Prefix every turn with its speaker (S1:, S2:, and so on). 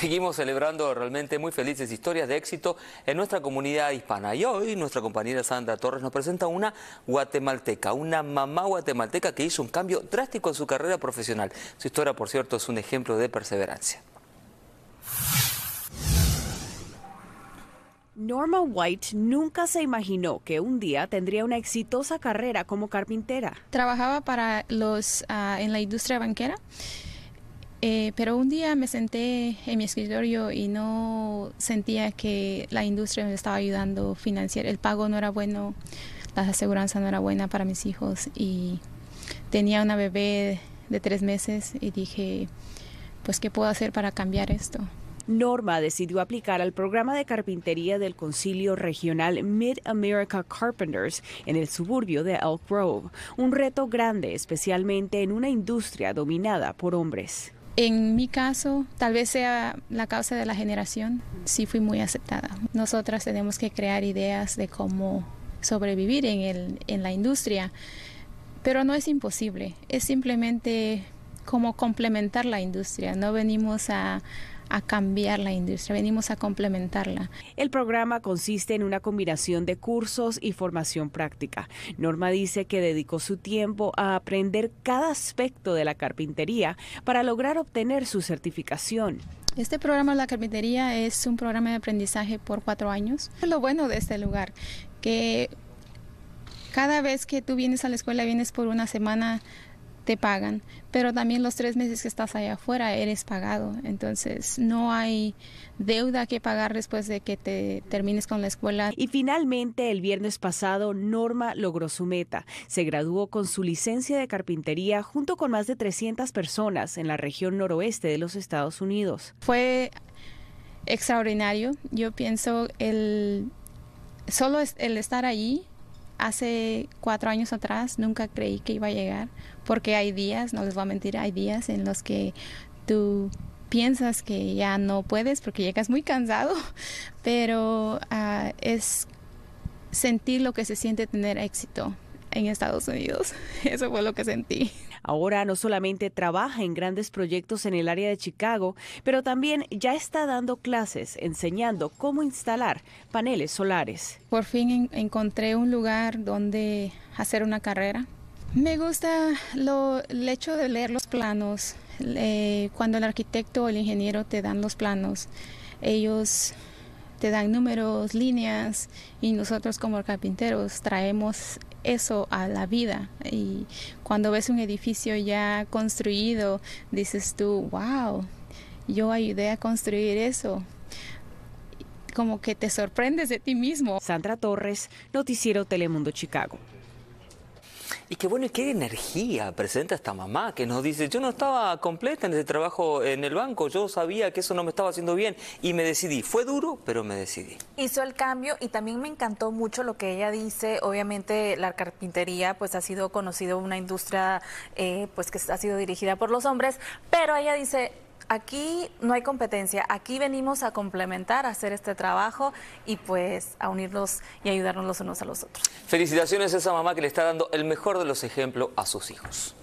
S1: Seguimos celebrando realmente muy felices historias de éxito en nuestra comunidad hispana. Y hoy nuestra compañera Sandra Torres nos presenta una guatemalteca, una mamá guatemalteca que hizo un cambio drástico en su carrera profesional. Su historia, por cierto, es un ejemplo de perseverancia.
S2: Norma White nunca se imaginó que un día tendría una exitosa carrera como carpintera.
S3: Trabajaba para los ah, en la industria banquera eh, pero un día me senté en mi escritorio y no sentía que la industria me estaba ayudando financiar. El pago no era bueno, la aseguranza no era buena para mis hijos y tenía una bebé de tres meses y dije, pues, ¿qué puedo hacer para cambiar esto?
S2: Norma decidió aplicar al programa de carpintería del Concilio Regional Mid-America Carpenters en el suburbio de Elk Grove, un reto grande especialmente en una industria dominada por hombres.
S3: En mi caso, tal vez sea la causa de la generación, sí fui muy aceptada. Nosotras tenemos que crear ideas de cómo sobrevivir en, el, en la industria, pero no es imposible, es simplemente cómo complementar la industria, no venimos a a cambiar la industria, venimos a complementarla. El programa consiste en una
S2: combinación de cursos y formación práctica. Norma dice que dedicó su tiempo a aprender cada aspecto de la carpintería para lograr obtener su certificación.
S3: Este programa de la carpintería es un programa de aprendizaje por cuatro años. Lo bueno de este lugar, que cada vez que tú vienes a la escuela vienes por una semana te pagan, pero también los tres meses que estás allá afuera eres pagado, entonces no hay deuda que pagar después de que te termines con la escuela. Y
S2: finalmente, el viernes pasado, Norma logró su meta. Se graduó con su licencia de carpintería junto con más de 300 personas en la región noroeste de los Estados Unidos.
S3: Fue extraordinario, yo pienso el... Solo el estar allí hace cuatro años atrás nunca creí que iba a llegar, porque hay días, no les voy a mentir, hay días en los que tú piensas que ya no puedes porque llegas muy cansado, pero ah, es sentir lo que se siente tener éxito, en Estados Unidos. Eso fue lo que
S2: sentí. Ahora no solamente trabaja en grandes proyectos en el área de Chicago, pero también ya está dando clases enseñando cómo instalar paneles solares.
S3: Por fin encontré un lugar donde hacer una carrera. Me gusta lo, el hecho de leer los planos. Eh, cuando el arquitecto o el ingeniero te dan los planos, ellos te dan números, líneas y nosotros como carpinteros traemos eso a la vida y cuando ves un edificio ya construido dices tú, wow, yo ayudé a construir eso. Como que te sorprendes de ti mismo. Sandra Torres, Noticiero Telemundo Chicago.
S2: Y qué bueno, y qué energía
S1: presenta esta mamá que nos dice, yo no estaba completa en ese trabajo en el banco, yo sabía que eso no me estaba haciendo bien y me decidí. Fue duro, pero me decidí.
S2: Hizo el cambio y también me encantó mucho lo que ella dice. Obviamente la carpintería pues ha sido conocido una industria eh, pues que ha sido dirigida por los hombres, pero ella dice, aquí no hay competencia, aquí venimos a complementar, a hacer este trabajo y pues a unirnos y ayudarnos los unos a los otros.
S1: Felicitaciones a esa mamá que le está dando el mejor de los ejemplos a sus hijos.